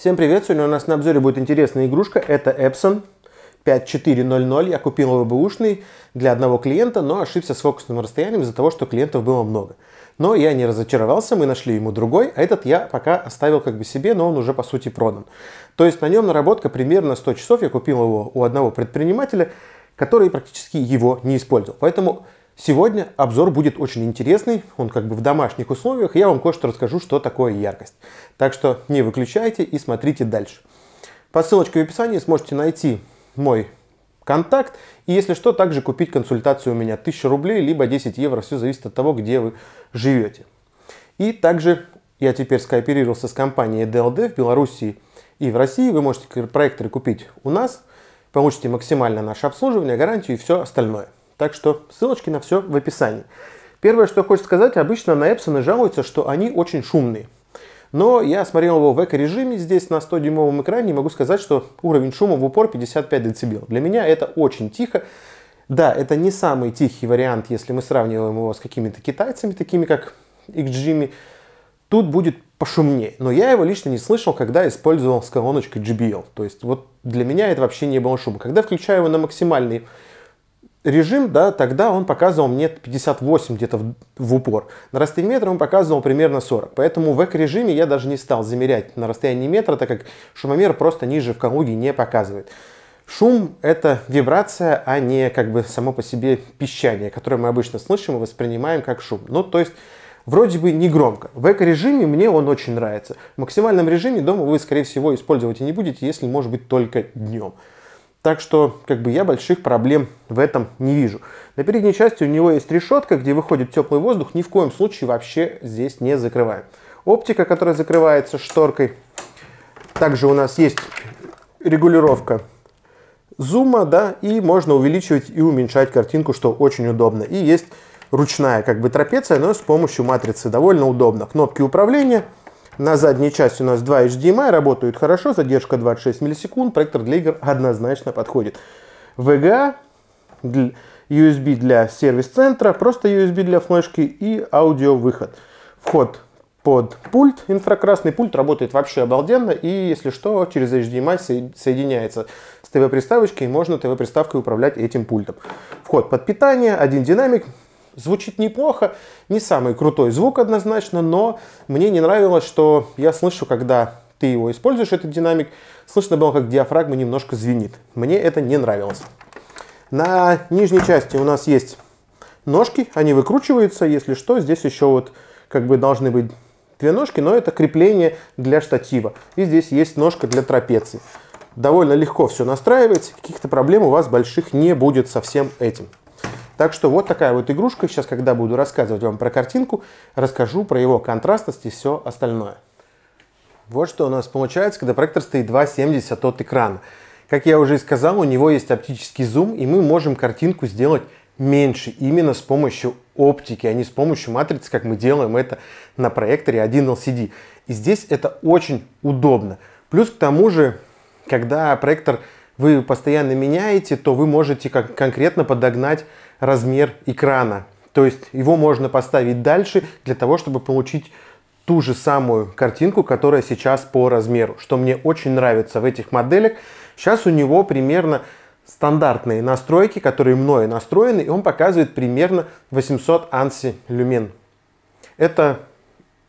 Всем привет! Сегодня у нас на обзоре будет интересная игрушка. Это Epson 5400. Я купил его бэушный для одного клиента, но ошибся с фокусным расстоянием из-за того, что клиентов было много. Но я не разочаровался, мы нашли ему другой, а этот я пока оставил как бы себе, но он уже по сути продан. То есть на нем наработка примерно 100 часов. Я купил его у одного предпринимателя, который практически его не использовал. Поэтому Сегодня обзор будет очень интересный, он как бы в домашних условиях, я вам кое-что расскажу, что такое яркость. Так что не выключайте и смотрите дальше. По ссылочке в описании сможете найти мой контакт, и если что, также купить консультацию у меня 1000 рублей, либо 10 евро, все зависит от того, где вы живете. И также я теперь скооперировался с компанией DLD в Белоруссии и в России, вы можете проекторы купить у нас, получите максимально наше обслуживание, гарантию и все остальное. Так что ссылочки на все в описании. Первое, что я сказать, обычно на Эпсоны жалуются, что они очень шумные. Но я смотрел его в эко-режиме здесь на 100-дюймовом экране и могу сказать, что уровень шума в упор 55 дБ. Для меня это очень тихо. Да, это не самый тихий вариант, если мы сравниваем его с какими-то китайцами, такими как XGMI. Тут будет пошумнее. Но я его лично не слышал, когда использовал с колоночкой JBL. То есть вот для меня это вообще не было шума. Когда включаю его на максимальный режим, да, тогда он показывал мне 58 где-то в, в упор. На расстоянии метра он показывал примерно 40. Поэтому в эко-режиме я даже не стал замерять на расстоянии метра, так как шумомер просто ниже в Калуге не показывает. Шум – это вибрация, а не как бы само по себе пищание, которое мы обычно слышим и воспринимаем как шум. Ну, то есть вроде бы не громко. В эко-режиме мне он очень нравится. В максимальном режиме дома вы, скорее всего, использовать и не будете, если, может быть, только днем. Так что как бы я больших проблем в этом не вижу. На передней части у него есть решетка, где выходит теплый воздух. Ни в коем случае вообще здесь не закрываем. Оптика, которая закрывается шторкой. Также у нас есть регулировка зума, да, и можно увеличивать и уменьшать картинку, что очень удобно. И есть ручная как бы трапеция, но с помощью матрицы довольно удобно. Кнопки управления – на задней части у нас два HDMI, работают хорошо, задержка 26 миллисекунд, проектор для игр однозначно подходит. VGA, USB для сервис-центра, просто USB для флешки и аудиовыход. Вход под пульт инфракрасный. Пульт работает вообще обалденно и, если что, через HDMI соединяется с ТВ-приставочкой и можно ТВ-приставкой управлять этим пультом. Вход под питание, один динамик, Звучит неплохо, не самый крутой звук однозначно, но мне не нравилось, что я слышу, когда ты его используешь, этот динамик, слышно было, как диафрагма немножко звенит. Мне это не нравилось. На нижней части у нас есть ножки, они выкручиваются, если что, здесь еще вот как бы должны быть две ножки, но это крепление для штатива. И здесь есть ножка для трапеции. Довольно легко все настраивается, каких-то проблем у вас больших не будет со всем этим. Так что вот такая вот игрушка. Сейчас, когда буду рассказывать вам про картинку, расскажу про его контрастность и все остальное. Вот что у нас получается, когда проектор стоит 2,70 от экрана. Как я уже и сказал, у него есть оптический зум, и мы можем картинку сделать меньше именно с помощью оптики, а не с помощью матрицы, как мы делаем это на проекторе 1 LCD. И здесь это очень удобно. Плюс к тому же, когда проектор вы постоянно меняете, то вы можете как конкретно подогнать размер экрана. То есть его можно поставить дальше для того, чтобы получить ту же самую картинку, которая сейчас по размеру, что мне очень нравится в этих моделях. Сейчас у него примерно стандартные настройки, которые мною настроены, и он показывает примерно 800 анси люмен. Это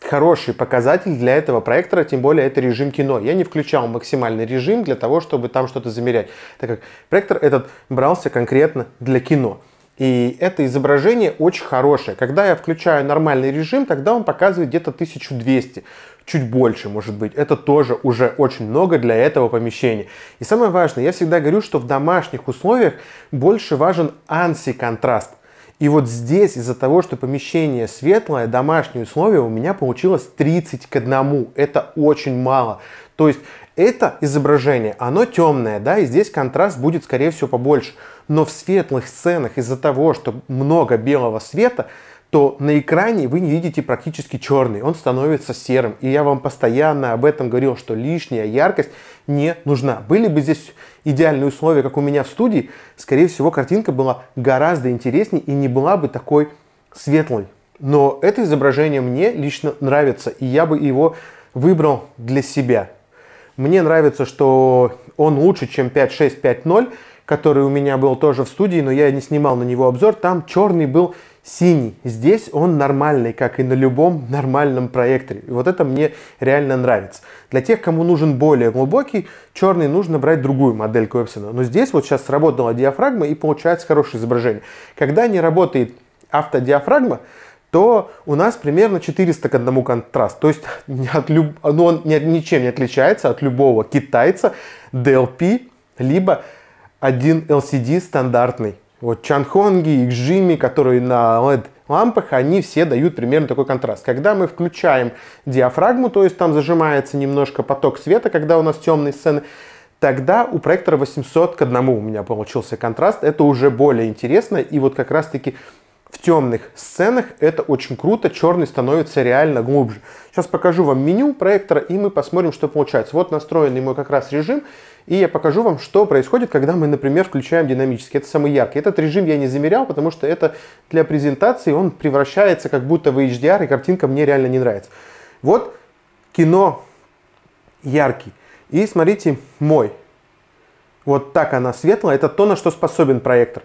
хороший показатель для этого проектора, тем более это режим кино. Я не включал максимальный режим для того, чтобы там что-то замерять, так как проектор этот брался конкретно для кино. И это изображение очень хорошее. Когда я включаю нормальный режим, тогда он показывает где-то 1200, чуть больше может быть. Это тоже уже очень много для этого помещения. И самое важное, я всегда говорю, что в домашних условиях больше важен анси-контраст – и вот здесь из-за того, что помещение светлое, домашние условия, у меня получилось 30 к 1. Это очень мало. То есть это изображение, оно темное, да, и здесь контраст будет, скорее всего, побольше. Но в светлых сценах из-за того, что много белого света, то на экране вы не видите практически черный, он становится серым. И я вам постоянно об этом говорил, что лишняя яркость не нужна. Были бы здесь идеальные условия, как у меня в студии, скорее всего, картинка была гораздо интереснее и не была бы такой светлой. Но это изображение мне лично нравится, и я бы его выбрал для себя. Мне нравится, что он лучше, чем 5650, который у меня был тоже в студии, но я не снимал на него обзор. Там черный был синий. Здесь он нормальный, как и на любом нормальном проекторе. И вот это мне реально нравится. Для тех, кому нужен более глубокий, черный нужно брать другую модельку Epson. Но здесь вот сейчас сработала диафрагма и получается хорошее изображение. Когда не работает автодиафрагма, то у нас примерно 400 к одному контраст. То есть от люб... ну, он ничем не отличается от любого китайца DLP, либо один LCD стандартный. Вот чанхонги, икжими, которые на LED-лампах, они все дают примерно такой контраст. Когда мы включаем диафрагму, то есть там зажимается немножко поток света, когда у нас темные сцены, тогда у проектора 800 к 1 у меня получился контраст. Это уже более интересно. И вот как раз-таки в темных сценах это очень круто, черный становится реально глубже. Сейчас покажу вам меню проектора, и мы посмотрим, что получается. Вот настроенный мой как раз режим. И я покажу вам, что происходит, когда мы, например, включаем динамический. Это самый яркий. Этот режим я не замерял, потому что это для презентации он превращается как будто в HDR, и картинка мне реально не нравится. Вот кино яркий. И смотрите, мой. Вот так она светлая. Это то, на что способен проектор.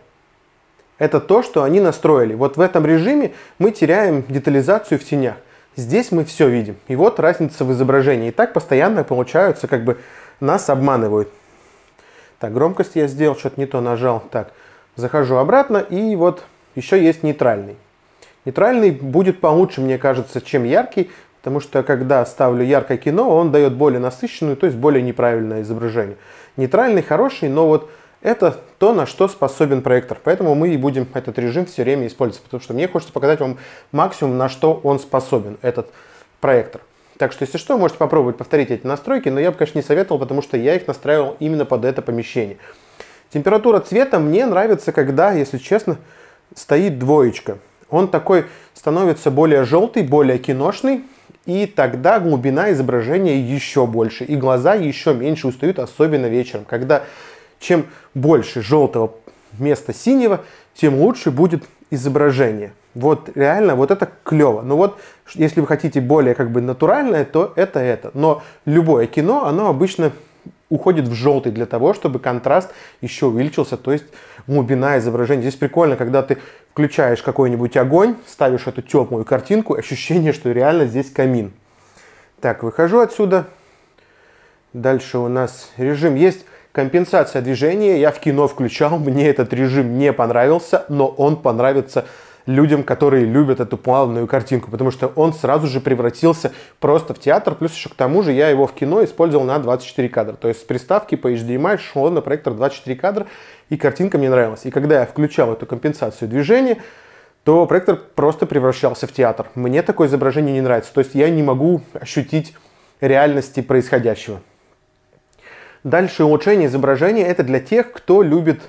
Это то, что они настроили. Вот в этом режиме мы теряем детализацию в тенях. Здесь мы все видим. И вот разница в изображении. И так постоянно получаются как бы нас обманывают. Так, громкость я сделал, что-то не то нажал. Так, захожу обратно, и вот еще есть нейтральный. Нейтральный будет получше, мне кажется, чем яркий, потому что когда ставлю яркое кино, он дает более насыщенную, то есть более неправильное изображение. Нейтральный хороший, но вот это то, на что способен проектор. Поэтому мы и будем этот режим все время использовать, потому что мне хочется показать вам максимум, на что он способен, этот проектор. Так что, если что, можете попробовать повторить эти настройки, но я бы, конечно, не советовал, потому что я их настраивал именно под это помещение. Температура цвета мне нравится, когда, если честно, стоит двоечка. Он такой становится более желтый, более киношный, и тогда глубина изображения еще больше, и глаза еще меньше устают, особенно вечером, когда чем больше желтого вместо синего, тем лучше будет изображение. Вот реально, вот это клево. Но ну вот если вы хотите более как бы натуральное, то это это. Но любое кино, оно обычно уходит в желтый для того, чтобы контраст еще увеличился, то есть глубина изображения. Здесь прикольно, когда ты включаешь какой-нибудь огонь, ставишь эту теплую картинку, ощущение, что реально здесь камин. Так, выхожу отсюда. Дальше у нас режим есть компенсация движения. Я в кино включал, мне этот режим не понравился, но он понравится людям, которые любят эту плавную картинку, потому что он сразу же превратился просто в театр, плюс еще к тому же я его в кино использовал на 24 кадра, то есть с приставки по HDMI шло на проектор 24 кадра, и картинка мне нравилась. И когда я включал эту компенсацию движения, то проектор просто превращался в театр. Мне такое изображение не нравится, то есть я не могу ощутить реальности происходящего. Дальше улучшение изображения это для тех, кто любит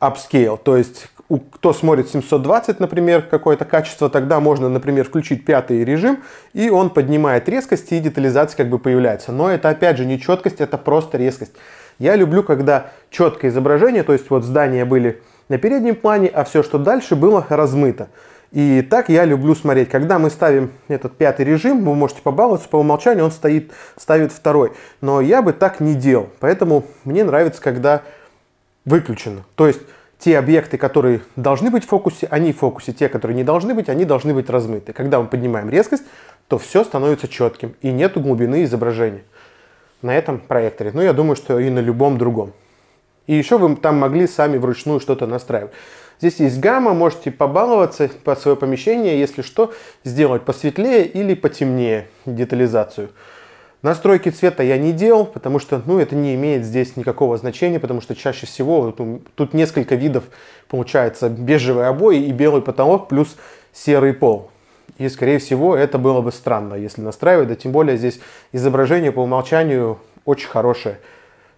upscale, то есть кто смотрит 720, например, какое-то качество, тогда можно, например, включить пятый режим, и он поднимает резкость, и детализация как бы появляется. Но это, опять же, не четкость, это просто резкость. Я люблю, когда четкое изображение, то есть вот здания были на переднем плане, а все, что дальше, было размыто. И так я люблю смотреть. Когда мы ставим этот пятый режим, вы можете побаловаться, по умолчанию он стоит, ставит второй. Но я бы так не делал. Поэтому мне нравится, когда выключено. То есть те объекты, которые должны быть в фокусе, они в фокусе. Те, которые не должны быть, они должны быть размыты. Когда мы поднимаем резкость, то все становится четким и нет глубины изображения на этом проекторе. Ну, я думаю, что и на любом другом. И еще вы там могли сами вручную что-то настраивать. Здесь есть гамма, можете побаловаться под свое помещение, если что, сделать посветлее или потемнее детализацию. Настройки цвета я не делал, потому что ну, это не имеет здесь никакого значения, потому что чаще всего тут несколько видов получается бежевые обои и белый потолок плюс серый пол. И, скорее всего, это было бы странно, если настраивать, да тем более здесь изображение по умолчанию очень хорошее.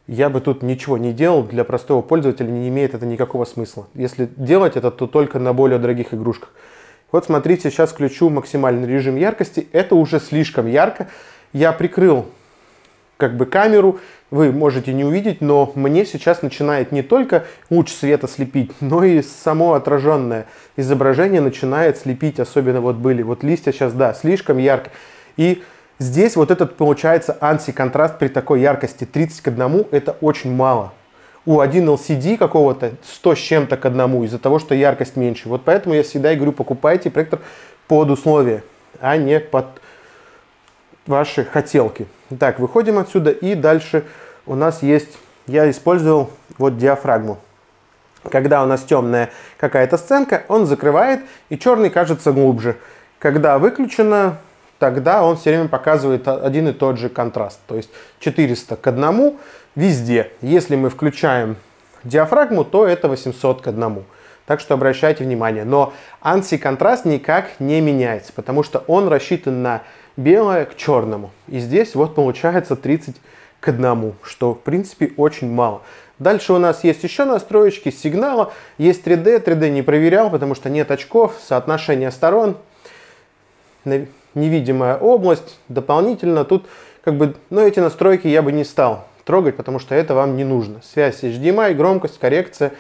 Я бы тут ничего не делал, для простого пользователя не имеет это никакого смысла. Если делать это, то только на более дорогих игрушках. Вот смотрите, сейчас включу максимальный режим яркости, это уже слишком ярко, я прикрыл как бы камеру, вы можете не увидеть, но мне сейчас начинает не только луч света слепить, но и само отраженное изображение начинает слепить, особенно вот были вот листья сейчас, да, слишком ярко. И здесь вот этот получается антиконтраст при такой яркости 30 к 1, это очень мало. У 1 LCD какого-то 100 с чем-то к одному из-за того, что яркость меньше. Вот поэтому я всегда и говорю, покупайте проектор под условие, а не под ваши хотелки. Так, выходим отсюда и дальше у нас есть, я использовал вот диафрагму. Когда у нас темная какая-то сценка, он закрывает и черный кажется глубже. Когда выключено, тогда он все время показывает один и тот же контраст. То есть 400 к 1 везде. Если мы включаем диафрагму, то это 800 к 1. Так что обращайте внимание. Но контраст никак не меняется, потому что он рассчитан на белое к черному. И здесь вот получается 30 к 1, что в принципе очень мало. Дальше у нас есть еще настроечки сигнала, есть 3D, 3D не проверял, потому что нет очков, соотношение сторон, невидимая область, дополнительно тут как бы, но эти настройки я бы не стал трогать, потому что это вам не нужно. Связь HDMI, эм громкость, коррекция,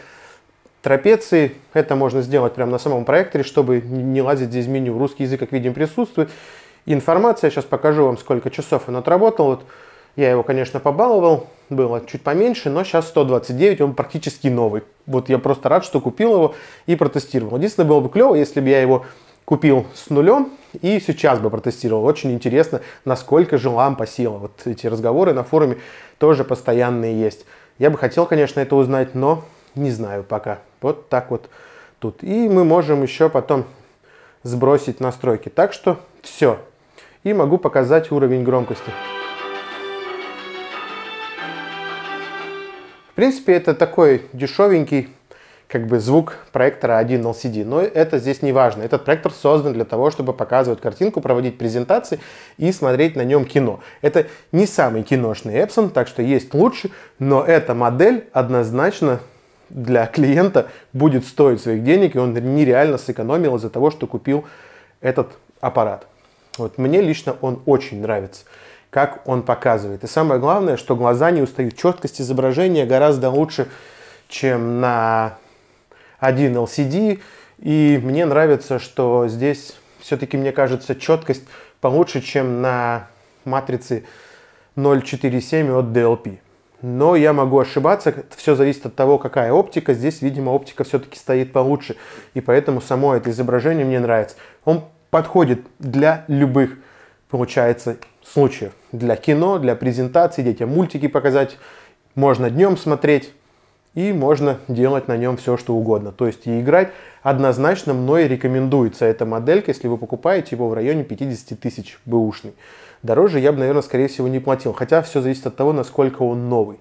трапеции, это можно сделать прямо на самом проекторе, чтобы не лазить здесь в меню. Русский язык, как видим, присутствует информация. Я сейчас покажу вам, сколько часов он отработал. Вот я его, конечно, побаловал, было чуть поменьше, но сейчас 129, он практически новый. Вот я просто рад, что купил его и протестировал. Единственное, было бы клево, если бы я его купил с нулем и сейчас бы протестировал. Очень интересно, насколько же лампа села. Вот эти разговоры на форуме тоже постоянные есть. Я бы хотел, конечно, это узнать, но не знаю пока. Вот так вот тут. И мы можем еще потом сбросить настройки. Так что все, и могу показать уровень громкости. В принципе, это такой дешевенький как бы звук проектора 1 LCD. Но это здесь не важно. Этот проектор создан для того, чтобы показывать картинку, проводить презентации и смотреть на нем кино. Это не самый киношный Epson, так что есть лучше, но эта модель однозначно для клиента будет стоить своих денег, и он нереально сэкономил из-за того, что купил этот аппарат. Вот мне лично он очень нравится, как он показывает. И самое главное, что глаза не устают. Четкость изображения гораздо лучше, чем на один LCD. И мне нравится, что здесь все-таки, мне кажется, четкость получше, чем на матрице 0.47 от DLP. Но я могу ошибаться, все зависит от того, какая оптика. Здесь, видимо, оптика все-таки стоит получше, и поэтому само это изображение мне нравится. Он подходит для любых, получается, случаев. Для кино, для презентации, детям мультики показать. Можно днем смотреть и можно делать на нем все, что угодно. То есть и играть однозначно мной рекомендуется эта моделька, если вы покупаете его в районе 50 тысяч бэушный. Дороже я бы, наверное, скорее всего не платил, хотя все зависит от того, насколько он новый.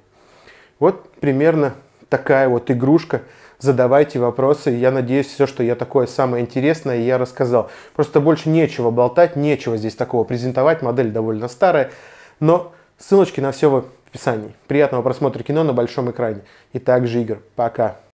Вот примерно такая вот игрушка – задавайте вопросы. Я надеюсь, все, что я такое самое интересное, я рассказал. Просто больше нечего болтать, нечего здесь такого презентовать. Модель довольно старая, но ссылочки на все в описании. Приятного просмотра кино на большом экране и также игр. Пока!